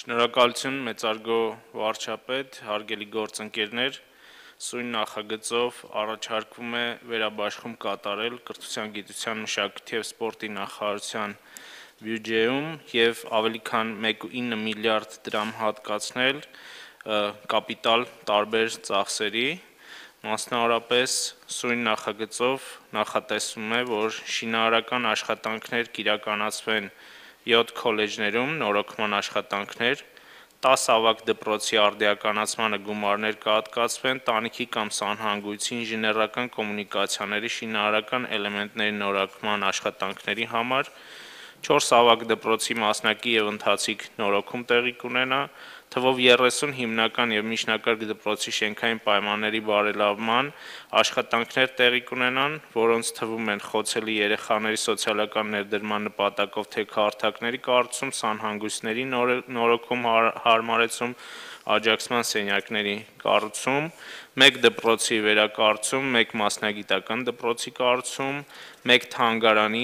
Շնորհակալություն մեծարգո վարչապետ, հարգելի գործընկերներ, սույն նախագծով առաջարկվում է վերաբաշխում կատարել կրթության, գիտության, մշակույթի եւ սպորտի նախարարության բյուջեում եւ ավելի քան 1.9 միլիարդ դրամ հատկացնել կապիտալ տարբեր ծախսերի, Մասնավորապես սույն նախագծով նախատեսվում է, որ շինարարական աշխատանքներ կիրականացվեն 2023 7 քոլեջներում նորոգման աշխատանքներ, 10 ավակ դպրոցի արդիականացմանը գումարներ կհատկացվեն տանիքի կամ սանհանգույցի ինժեներական կոմունիկացիաների շինարարական էլեմենտների նորակման աշխատանքների համար, 4 ավագ դպրոցի մասնակի եւ ընթացիկ նորոգում տեղի կունենա, թվով 30 հիմնական եւ միջնակարգ դպրոցի շենքային պայմանների բարելավման աշխատանքներ տեղի կունենան, որոնց թվում են խոցելի երեխաների սոցիալական ներդրման նպատակով թե քարտակների կառուցում, սանհանգույցների նորոգում, հար, հարմարեցում, աջակցման սենյակների կառուցում, մեկ դպրոցի վերակառուցում, մեկ մասնագիտական դպրոցի կառուցում, մեկ թանգարանի,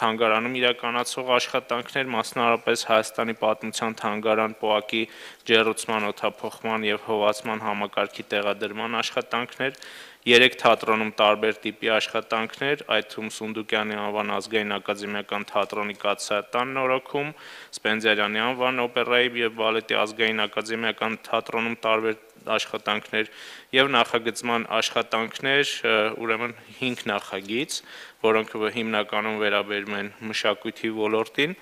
թանգարանում իրականացող աշխատանքներ, մասնարարպես Հայաստանի պատմության թանգարան ՊՕԱԿ-ի ջերուցման, օթափողման եւ հովացման համակարգի տեղադրման աշխատանքներ, երեք թատրոնում տարբեր տիպի աշխատանքներ, այդ թվում Սունդուկյանի անվան ազգային ակադեմիական թատրոնի կացատան նորոգում, Սպենզերյանի անվան օպերայի եւ բալետի ազգային ակադեմիական թատրոնում տարբեր աշխատանքներ եւ նախագծման աշխատանքներ, ուրեմն 5 նախագիծ, որոնք հիմնականում վերաբերում են մշակույթի ոլորտին։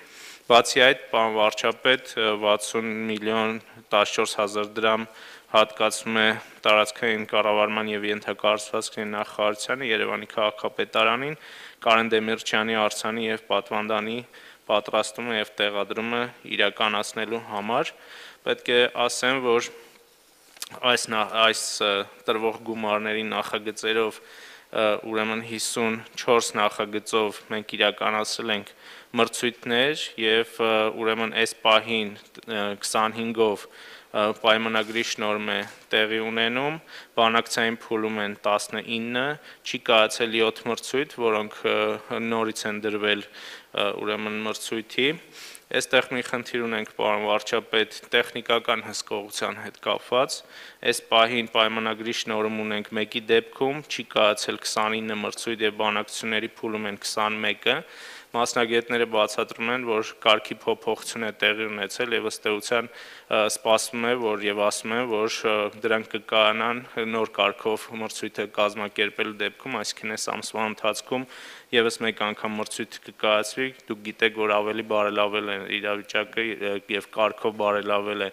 Բացի այդ, պարոն վարչապետ 60 միլիոն 14000 դրամ հատկացում է տարածքային կառավարման եւ ենթակառուցվածքների նախարարությանը Երևանի քաղաքապետարանին Կարեն Դեմիրճյանի արցանի եւ պատվանդանի պատրաստումը եւ տեղադրումը իրականացնելու համար պետք է ասեմ, որ այս այս տրվող գումարների նախագծերով ուրեմն 54 նախագծով մենք իրականացել ենք մրցույթներ եւ ուրեմն այս պահին 25-ով պայմանագրի շնորհում է տեղի ունենում, բանակցային փուլում են 19, չի կայացել 7 մրցույթ, որոնք նորից են դրվել ուրեմն մրցույթի Այստեղ մի խնդիր ունենք պարոն վարչապետ տեխնիկական հսկողության հետ կապված։ Այս պահին պայմանագրի շնորհում ունենք 1-ի դեպքում չի կայացել 29 մրցույթ եւ բանակցությունների փուլում են 21-ը, Մասնագետները բացատրում են, որ կարգի փոփոխություն է տեղի ունեցել եւ ըստ էության սպասվում է, որ եւ ասում են, որ դրանք կկայանան նոր կարգով մրցույթը կազմակերպելու դեպքում, այսինքն այս ամսվա ընթացքում եւս մեկ անգամ մրցույթ կկայացվի։ Դուք գիտեք, որ ավելի բարելավել է իրավիճակը եւ կարգով բարելավել է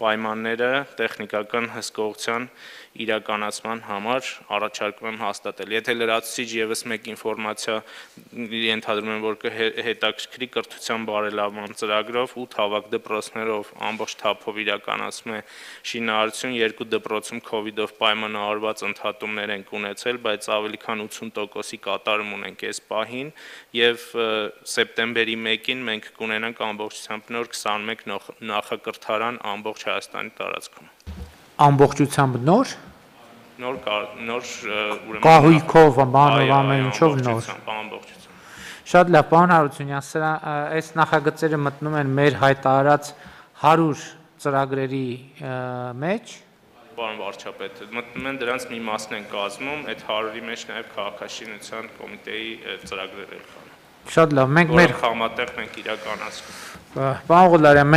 պայմանները տեխնիկական հսկողության իրականացման համար առաջարկում եմ հաստատել։ Եթե լրացուցիչ եւս մեկ ինֆորմացիա ենթադրում եմ, որ կհետաքրքրի կրթության բարելավման ծրագրով 8 հավաք դպրոցներով ամբողջ թափով իրականացում է շինարարություն, երկու դպրոցում COVID-ով պայմանավորված ընդհատումներ են ունեցել, բայց ավելի քան 80%-ի կատարում ունենք այս պահին եւ սեպտեմբերի 1-ին մենք կունենանք ամբողջությամբ նոր 21 նախակրթարան ամբողջ Հայաստանի տարածքում։ Ամբողջությամբ նոր նոր նոր ուրեմն կահույքով, բանով, ամեն ինչով նոր։ Շատ լավ, պարոն Հարությունյան, սրա այս նախագծերը մտնում են մեր հայտարարած 100 ծրագրերի մեջ։ Պարոն վարչապետ, մտնում են դրանց մի մասն են կազմում, այդ 100-ի մեջ նաև քաղաքաշինության կոմիտեի ծրագրերը կան։ Շատ լավ, մենք մեր համատեղ մենք իրականացնում։ Պարոն Ղուլարյան